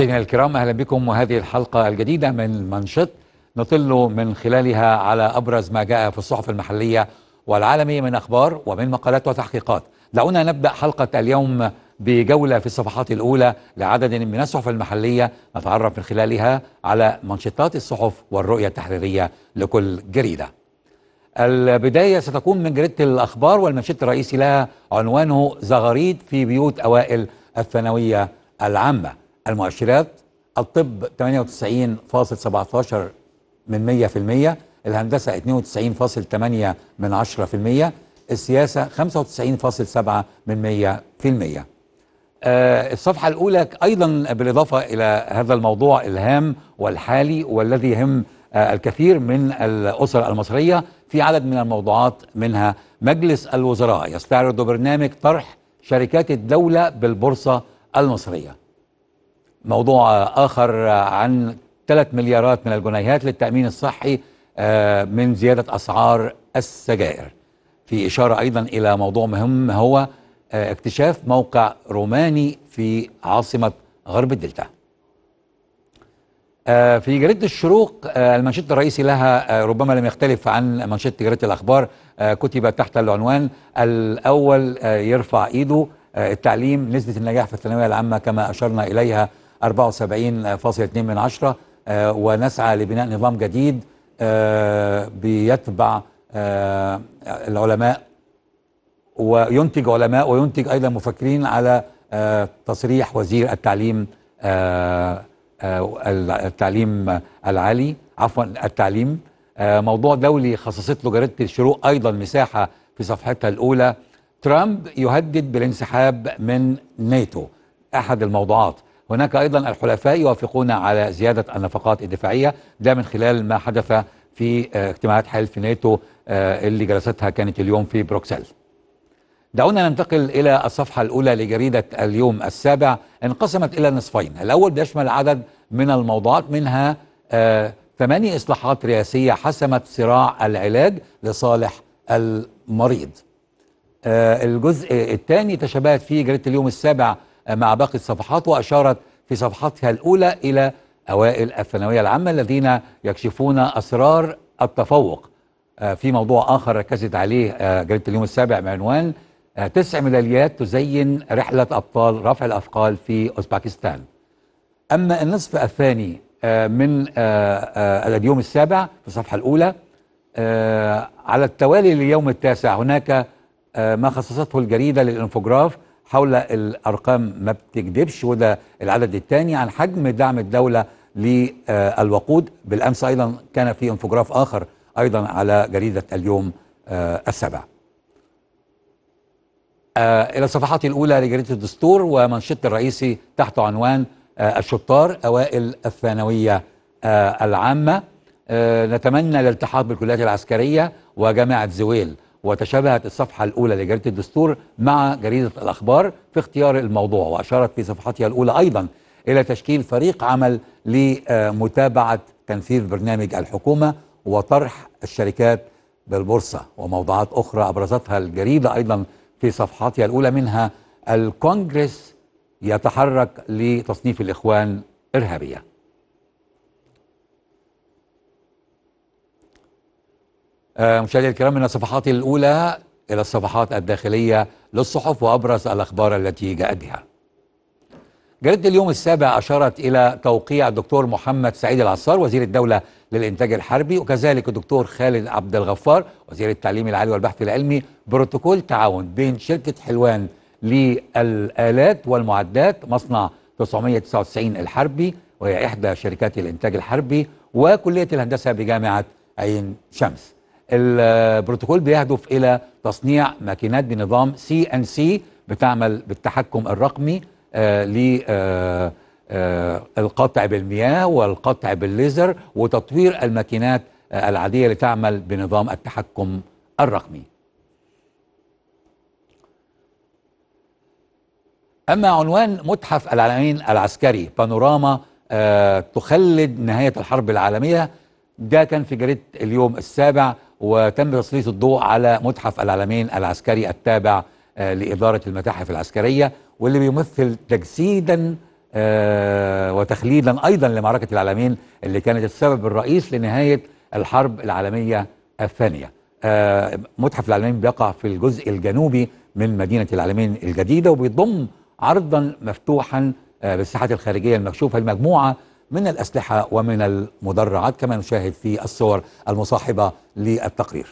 مشاهدينا الكرام اهلا بكم وهذه الحلقه الجديده من منشط نطل من خلالها على ابرز ما جاء في الصحف المحليه والعالميه من اخبار ومن مقالات وتحقيقات. دعونا نبدا حلقه اليوم بجوله في الصفحات الاولى لعدد من الصحف المحليه نتعرف من خلالها على منشطات الصحف والرؤيه التحريريه لكل جريده. البدايه ستكون من جريده الاخبار والمنشط الرئيسي لها عنوانه زغاريد في بيوت اوائل الثانويه العامه. المؤشرات الطب 98.17 من 100% الهندسة 92.8 من 10% السياسة 95.7 من 100% آه، الصفحة الأولى أيضا بالإضافة إلى هذا الموضوع الهام والحالي والذي يهم آه، الكثير من الأسر المصرية في عدد من الموضوعات منها مجلس الوزراء يستعرض برنامج طرح شركات الدولة بالبورصة المصرية موضوع آخر عن 3 مليارات من الجنيهات للتأمين الصحي آه، من زيادة أسعار السجائر في إشارة أيضا إلى موضوع مهم هو آه، اكتشاف موقع روماني في عاصمة غرب الدلتا آه، في جريدة الشروق المنشط الرئيسي لها ربما لم يختلف عن منشط جريدة الأخبار كتب تحت العنوان الأول يرفع إيده التعليم نسبة النجاح في الثانوية العامة كما أشرنا إليها 74.2 آه، ونسعى لبناء نظام جديد آه، بيتبع آه، العلماء وينتج علماء وينتج ايضا مفكرين على تصريح وزير التعليم التعليم العالي عفوا التعليم موضوع دولي خصصت له جريده الشروق ايضا مساحه في صفحتها الاولى ترامب يهدد بالانسحاب من ناتو احد الموضوعات هناك أيضا الحلفاء يوافقون على زيادة النفقات الدفاعية ده من خلال ما حدث في آه، اجتماعات حلف ناتو آه، اللي جلستها كانت اليوم في بروكسل دعونا ننتقل إلى الصفحة الأولى لجريدة اليوم السابع انقسمت إلى نصفين الأول بيشمل عدد من الموضوعات منها آه، ثماني إصلاحات رئاسية حسمت صراع العلاج لصالح المريض الجزء الثاني تشابهت فيه جريدة اليوم السابع مع باقي الصفحات وأشارت في صفحتها الأولى إلى أوائل الثانوية العامة الذين يكشفون أسرار التفوق آه، في موضوع آخر ركزت عليه آه، جريدة اليوم السابع بعنوان آه، تسع ميداليات تزين رحلة أبطال رفع الأثقال في أوزباكستان أما النصف الثاني من اليوم السابع في الصفحة الأولى على التوالي لليوم التاسع هناك ما خصصته الجريدة للإنفوجراف حول الارقام ما بتكذبش وده العدد الثاني عن حجم دعم الدوله للوقود بالامس ايضا كان في انفجراف اخر ايضا على جريده اليوم آه، السابع. آه، الى الصفحات الاولى لجريده الدستور ومنشط الرئيسي تحت عنوان آه، الشطار اوائل الثانويه العامه نتمنى الالتحاق بالكليات العسكريه وجامعه زويل وتشابهت الصفحة الأولى لجريدة الدستور مع جريدة الأخبار في اختيار الموضوع وأشارت في صفحتها الأولى أيضا إلى تشكيل فريق عمل لمتابعة تنفيذ برنامج الحكومة وطرح الشركات بالبورصة وموضوعات أخرى أبرزتها الجريدة أيضا في صفحتها الأولى منها الكونجرس يتحرك لتصنيف الإخوان إرهابية آه، مشاهدينا الكرام من الصفحات الأولى إلى الصفحات الداخلية للصحف وأبرز الأخبار التي جاءت بها جريدة اليوم السابع أشارت إلى توقيع الدكتور محمد سعيد العصار وزير الدولة للإنتاج الحربي وكذلك الدكتور خالد عبد الغفار وزير التعليم العالي والبحث العلمي بروتوكول تعاون بين شركة حلوان للآلات والمعدات مصنع 999 الحربي وهي إحدى شركات الإنتاج الحربي وكلية الهندسة بجامعة عين شمس البروتوكول بيهدف الى تصنيع ماكينات بنظام سي ان سي بتعمل بالتحكم الرقمي آه، ل آه، آه، القطع بالمياه والقطع بالليزر وتطوير الماكينات العاديه اللي تعمل بنظام التحكم الرقمي. اما عنوان متحف العالمين العسكري بانوراما تخلد نهايه الحرب العالميه ده كان في جريده اليوم السابع وتم تسليط الضوء على متحف العلمين العسكري التابع آه، لإدارة المتاحف العسكرية واللي بيمثل تجسيدا آه، وتخليدا أيضا لمعركة العلمين اللي كانت السبب الرئيس لنهاية الحرب العالمية الثانية آه، متحف العلمين بيقع في الجزء الجنوبي من مدينة العلمين الجديدة وبيضم عرضا مفتوحا بالساحات الخارجية المكشوفة لمجموعة من الأسلحة ومن المدرعات كما نشاهد في الصور المصاحبة للتقرير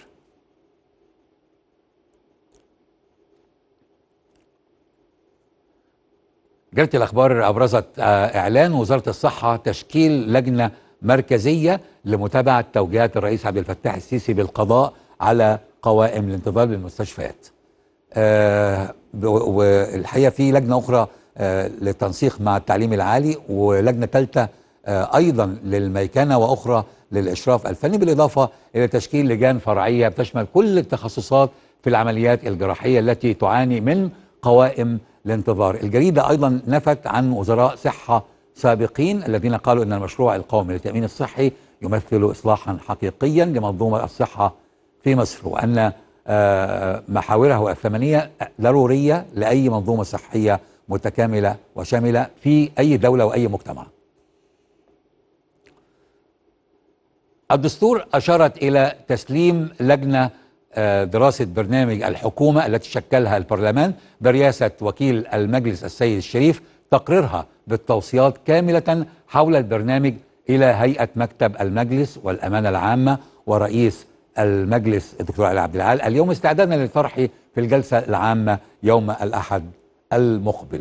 جريدة الأخبار أبرزت آه، إعلان وزارة الصحة تشكيل لجنة مركزية لمتابعة توجيهات الرئيس عبد الفتاح السيسي بالقضاء على قوائم الانتظار بالمستشفيات أه والحقيقة في لجنة أخرى أه للتنسيق مع التعليم العالي ولجنة ثالثة آه، أيضا للميكنة وأخرى للإشراف الفني بالإضافة إلى تشكيل لجان فرعية بتشمل كل التخصصات في العمليات الجراحية التي تعاني من قوائم الانتظار الجريدة أيضا نفت عن وزراء صحة سابقين الذين قالوا أن المشروع القومي للتأمين الصحي يمثل إصلاحا حقيقيا لمنظومة الصحة في مصر وأن آه، محاوره الثمانية ضرورية لأي منظومة صحية متكاملة وشاملة في أي دولة وأي مجتمع الدستور أشارت إلى تسليم لجنة آه، دراسة برنامج الحكومة التي شكلها البرلمان برئاسة وكيل المجلس السيد الشريف تقريرها بالتوصيات كاملة حول البرنامج إلى هيئة مكتب المجلس والأمانة العامة ورئيس المجلس الدكتور علي عبد العال اليوم استعدادنا للطرح في الجلسة العامة يوم الأحد المقبل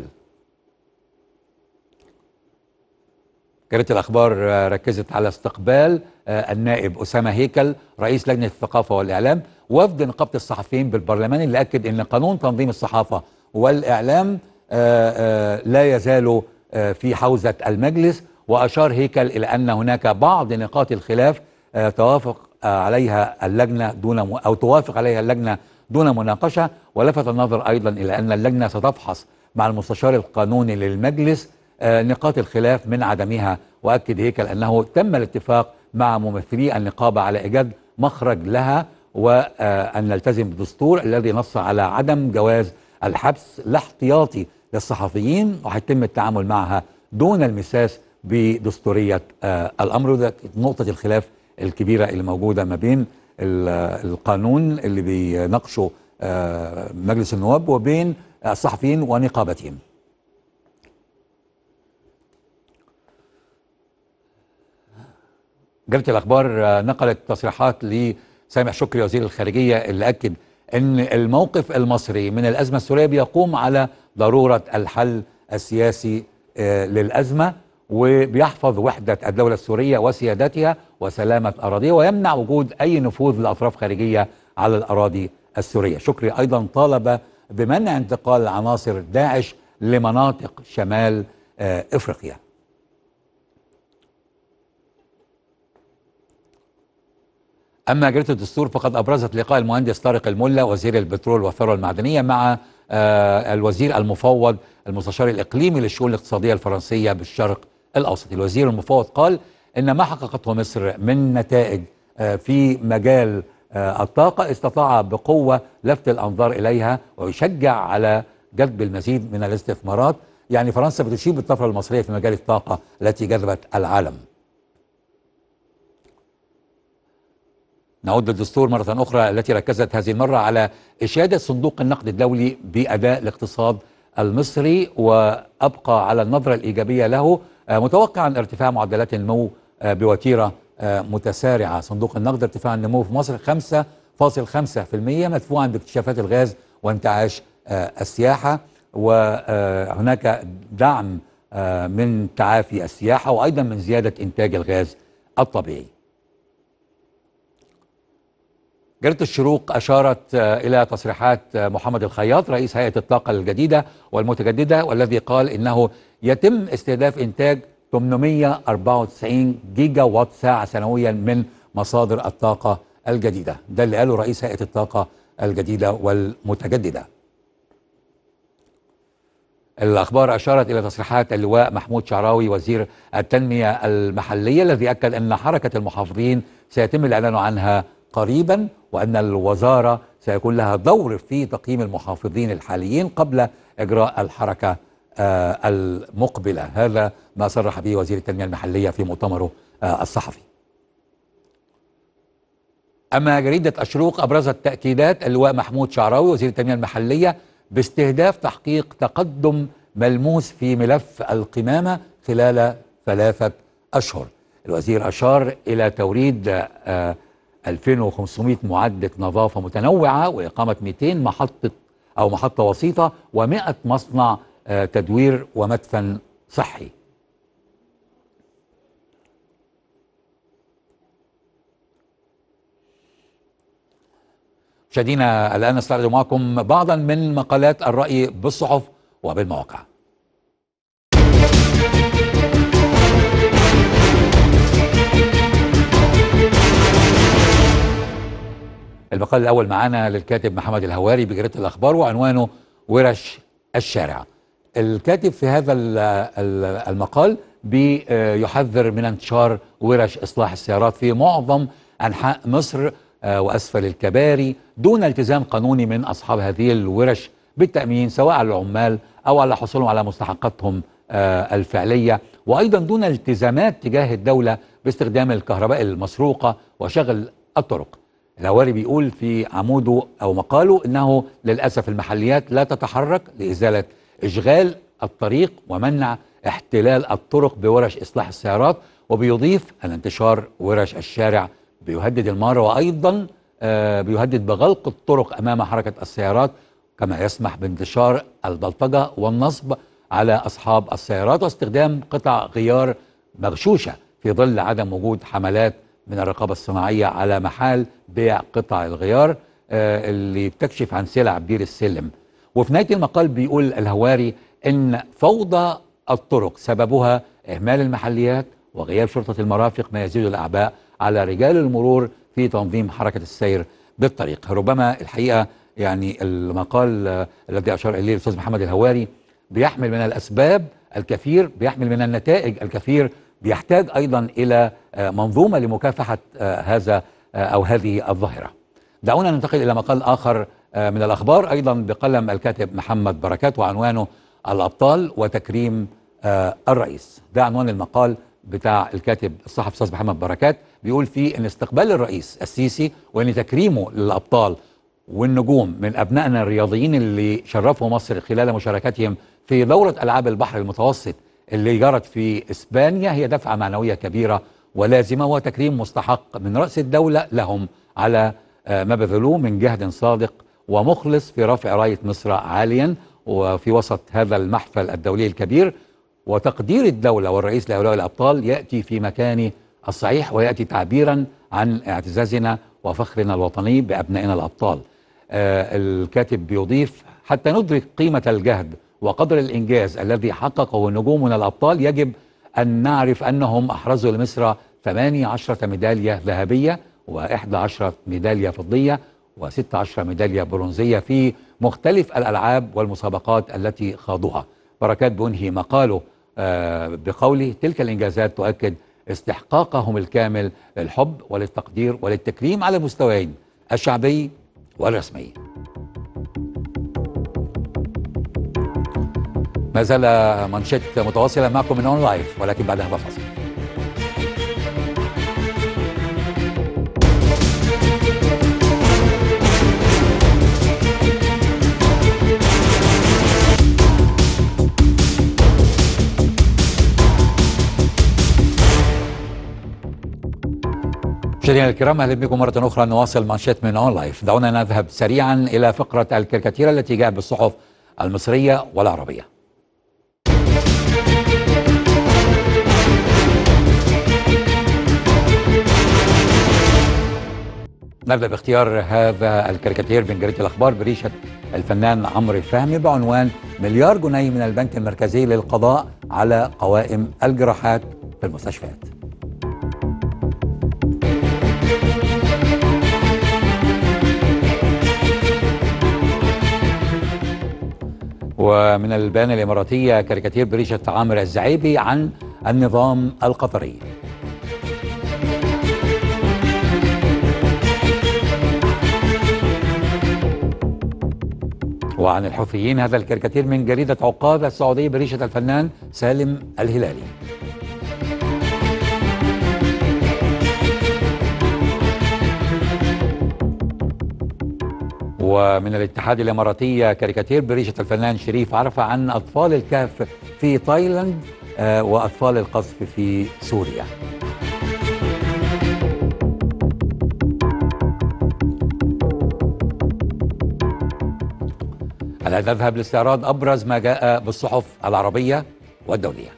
جريدة الأخبار آه، ركزت على استقبال آه، النائب أسامة هيكل رئيس لجنة الثقافة والإعلام وفد نقابة الصحفيين بالبرلمان اللي أكد أن قانون تنظيم الصحافة والإعلام آه، لا يزال في حوزة المجلس وأشار هيكل إلى أن هناك بعض نقاط الخلاف توافق عليها اللجنة دون أو توافق عليها اللجنة دون مناقشة ولفت النظر أيضا إلى أن اللجنة ستفحص مع المستشار القانوني للمجلس آه، نقاط الخلاف من عدمها وأكد هيكل أنه تم الاتفاق مع ممثلي النقابة على إيجاد مخرج لها وأن نلتزم بالدستور الذي نص على عدم جواز الحبس لاحتياطي للصحفيين وهيتم التعامل معها دون المساس بدستورية آه، الأمر وده نقطة الخلاف الكبيرة اللي موجودة ما بين القانون اللي بيناقشه آه، مجلس النواب وبين الصحفيين ونقابتهم جريده الاخبار آه، نقلت تصريحات لسامح شكري وزير الخارجيه اللي اكد ان الموقف المصري من الازمه السوريه بيقوم على ضروره الحل السياسي آه، للازمه وبيحفظ وحده الدوله السوريه وسيادتها وسلامه اراضيها ويمنع وجود اي نفوذ لاطراف خارجيه على الاراضي السوريه. شكري ايضا طالب بمنع انتقال عناصر داعش لمناطق شمال آه، افريقيا. أما جريدة الدستور فقد أبرزت لقاء المهندس طارق الملا وزير البترول والثروة المعدنية مع آه، الوزير المفوض المستشار الإقليمي للشؤون الاقتصادية الفرنسية بالشرق الأوسط الوزير المفوض قال إن ما حققته مصر من نتائج آه، في مجال آه، الطاقة استطاع بقوة لفت الأنظار إليها ويشجع على جذب المزيد من الاستثمارات يعني فرنسا بتشيب بالطفرة المصرية في مجال الطاقة التي جذبت العالم نعود للدستور مرة أخرى التي ركزت هذه المرة على إشادة صندوق النقد الدولي بأداء الاقتصاد المصري وأبقى على النظرة الإيجابية له آه، متوقعا ارتفاع معدلات النمو آه، بوتيرة آه، متسارعة صندوق النقد ارتفاع النمو في مصر 5.5% مدفوعا باكتشافات الغاز وانتعاش السياحة وهناك دعم من تعافي السياحة وأيضا من زيادة إنتاج الغاز الطبيعي جريدة الشروق أشارت آه، إلى تصريحات آه، محمد الخياط رئيس هيئة الطاقة الجديدة والمتجددة والذي قال إنه يتم استهداف إنتاج 894 جيجا وات ساعة سنويا من مصادر الطاقة الجديدة ده اللي قاله رئيس هيئة الطاقة الجديدة والمتجددة الأخبار أشارت إلى تصريحات اللواء محمود شعراوي وزير التنمية المحلية الذي أكد أن حركة المحافظين سيتم الإعلان عنها قريبا وأن الوزارة سيكون لها دور في تقييم المحافظين الحاليين قبل إجراء الحركة آه، المقبلة هذا ما صرح به وزير التنمية المحلية في مؤتمره آه، الصحفي أما جريدة أشروق أبرزت تأكيدات اللواء محمود شعراوي وزير التنمية المحلية باستهداف تحقيق تقدم ملموس في ملف القمامة خلال ثلاثة أشهر الوزير أشار إلى توريد آه، 2500 معدة نظافة متنوعة وإقامة 200 محطة أو محطة وسيطة و100 مصنع آه، تدوير ومدفن صحي مشاهدينا الآن نستعرض معكم بعضا من مقالات الرأي بالصحف وبالمواقع المقال الأول معانا للكاتب محمد الهواري بجريدة الأخبار وعنوانه ورش الشارع الكاتب في هذا المقال بيحذر من انتشار ورش إصلاح السيارات في معظم أنحاء مصر آه، وأسفل الكباري دون التزام قانوني من أصحاب هذه الورش بالتأمين سواء على العمال أو على حصولهم على مستحقاتهم آه، الفعلية وأيضا دون التزامات تجاه الدولة باستخدام الكهرباء المسروقة وشغل الطرق الهواري بيقول في عموده أو مقاله أنه للأسف المحليات لا تتحرك لإزالة إشغال الطريق ومنع احتلال الطرق بورش إصلاح السيارات وبيضيف أن انتشار ورش الشارع بيهدد المارة وأيضا آه، بيهدد بغلق الطرق أمام حركة السيارات كما يسمح بانتشار البلطجة والنصب على أصحاب السيارات واستخدام قطع غيار مغشوشة في ظل عدم وجود حملات من الرقابة الصناعية على محال بيع قطع الغيار آه، اللي بتكشف عن سلع بير السلم وفي نهاية المقال بيقول الهواري إن فوضى الطرق سببها إهمال المحليات وغياب شرطة المرافق ما يزيد الأعباء على رجال المرور في تنظيم حركة السير بالطريق ربما الحقيقة يعني المقال آه، الذي أشار إليه الأستاذ محمد الهواري بيحمل من الأسباب الكثير بيحمل من النتائج الكثير بيحتاج ايضا الى آه، منظومه لمكافحه آه، هذا آه، او هذه الظاهره. دعونا ننتقل الى مقال اخر من الاخبار ايضا بقلم الكاتب محمد بركات وعنوانه الابطال وتكريم الرئيس. ده عنوان المقال بتاع الكاتب الصحفي استاذ محمد بركات بيقول فيه ان استقبال الرئيس السيسي وان تكريمه للابطال والنجوم من ابنائنا الرياضيين اللي شرفوا مصر خلال مشاركتهم في دوره العاب البحر المتوسط اللي جرت في إسبانيا هي دفعة معنوية كبيرة ولازمة وتكريم مستحق من رأس الدولة لهم على آه، ما بذلوه من جهد صادق ومخلص في رفع راية مصر عاليا وفي وسط هذا المحفل الدولي الكبير وتقدير الدولة والرئيس لهؤلاء الأبطال يأتي في مكانه الصحيح ويأتي تعبيرا عن اعتزازنا وفخرنا الوطني بأبنائنا الأبطال آه، الكاتب بيضيف حتى ندرك قيمة الجهد وقدر الإنجاز الذي حققه نجومنا الأبطال يجب أن نعرف أنهم أحرزوا لمصر 18 ميدالية ذهبية و11 ميدالية فضية و16 ميدالية برونزية في مختلف الألعاب والمسابقات التي خاضوها بركات بنهي مقاله آه، بقوله تلك الإنجازات تؤكد استحقاقهم الكامل للحب وللتقدير وللتكريم على المستويين الشعبي والرسمي ما زال مانشيت متواصلا معكم من اون لايف ولكن بعدها بفاصل مشاهدينا الكرام اهلا بكم مره اخرى نواصل مانشيت من اون لايف دعونا نذهب سريعا الى فقره الكاريكاتير التي جاءت بالصحف المصريه والعربيه نبدأ باختيار هذا الكاريكاتير من جريدة الأخبار بريشة الفنان عمرو فهمي بعنوان مليار جنيه من البنك المركزي للقضاء على قوائم الجراحات في المستشفيات ومن البان الإماراتية كاريكاتير بريشة عامر الزعيبي عن النظام القطري وعن الحوثيين هذا الكاريكاتير من جريدة عقاب السعودية بريشة الفنان سالم الهلالي ومن الاتحاد الإماراتية كاريكاتير بريشة الفنان شريف عرفة عن أطفال الكهف في تايلاند آه، وأطفال القصف في سوريا على نذهب لاستعراض أبرز ما جاء بالصحف العربية والدولية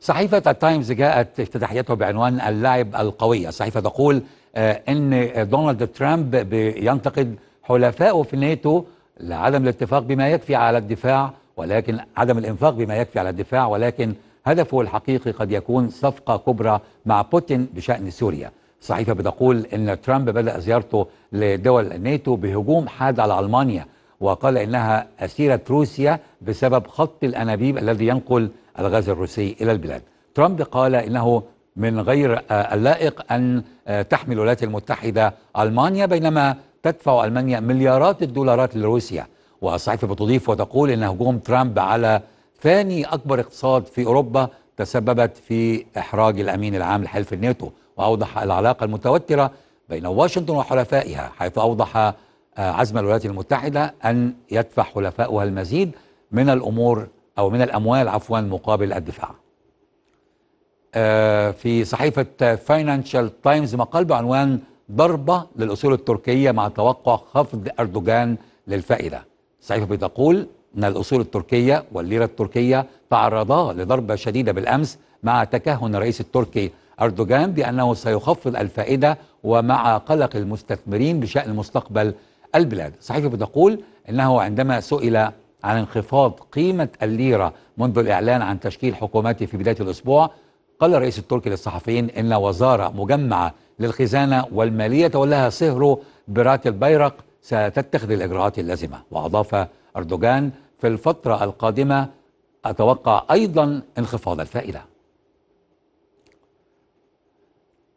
صحيفة التايمز جاءت افتتاحيتها بعنوان اللعب القوية الصحيفة تقول آه، أن دونالد ترامب بينتقد حلفائه في الناتو لعدم الاتفاق بما يكفي على الدفاع ولكن عدم الانفاق بما يكفي على الدفاع ولكن هدفه الحقيقي قد يكون صفقة كبرى مع بوتين بشأن سوريا صحيفة بتقول أن ترامب بدأ زيارته لدول الناتو بهجوم حاد على ألمانيا وقال إنها أسيرة روسيا بسبب خط الأنابيب الذي ينقل الغاز الروسي إلى البلاد ترامب قال إنه من غير آه، اللائق أن آه، تحمي الولايات المتحدة ألمانيا بينما تدفع ألمانيا مليارات الدولارات لروسيا والصحيفة بتضيف وتقول أن هجوم ترامب على ثاني أكبر اقتصاد في أوروبا تسببت في إحراج الأمين العام لحلف الناتو وأوضح العلاقة المتوترة بين واشنطن وحلفائها حيث أوضح آه، عزم الولايات المتحدة أن يدفع حلفاؤها المزيد من الأمور أو من الأموال عفوا مقابل الدفاع آه، في صحيفة فاينانشال تايمز مقال بعنوان ضربة للأصول التركية مع توقع خفض أردوغان للفائدة الصحيفة بتقول من الأصول التركية والليرة التركية تعرضا لضربة شديدة بالأمس مع تكهن الرئيس التركي أردوغان بأنه سيخفض الفائدة ومع قلق المستثمرين بشأن مستقبل البلاد صحيفة بتقول أنه عندما سئل عن انخفاض قيمة الليرة منذ الإعلان عن تشكيل حكومته في بداية الأسبوع قال الرئيس التركي للصحفيين إن وزارة مجمعة للخزانة والمالية تولاها صهره براتل بيرق ستتخذ الإجراءات اللازمة وأضاف أردوغان في الفترة القادمة أتوقع أيضا انخفاض الفائدة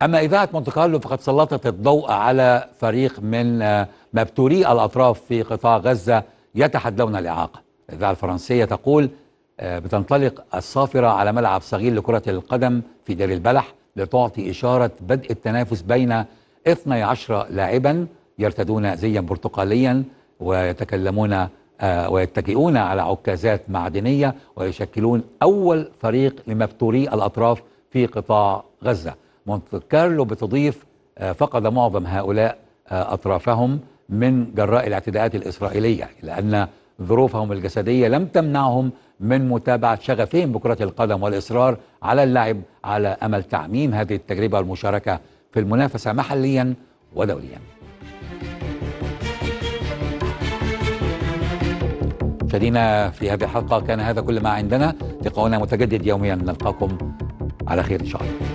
أما إذاعة مونت كارلو فقد سلطت الضوء على فريق من آه، مبتوري الأطراف في قطاع غزة يتحدون الإعاقة الإذاعة الفرنسية تقول آه، بتنطلق الصافرة على ملعب صغير لكرة القدم في دير البلح لتعطي إشارة بدء التنافس بين 12 لاعبا يرتدون زيا برتقاليا ويتكلمون آه، ويتكئون على عكازات معدنية ويشكلون أول فريق لمفتوري الأطراف في قطاع غزة مونت كارلو بتضيف آه، فقد معظم هؤلاء آه، أطرافهم من جراء الاعتداءات الإسرائيلية لأن ظروفهم الجسدية لم تمنعهم من متابعة شغفهم بكرة القدم والإصرار على اللعب على أمل تعميم هذه التجربة والمشاركة في المنافسة محليا ودوليا مشاهدينا في هذه الحلقة كان هذا كل ما عندنا لقاؤنا متجدد يوميا نلقاكم على خير إن شاء الله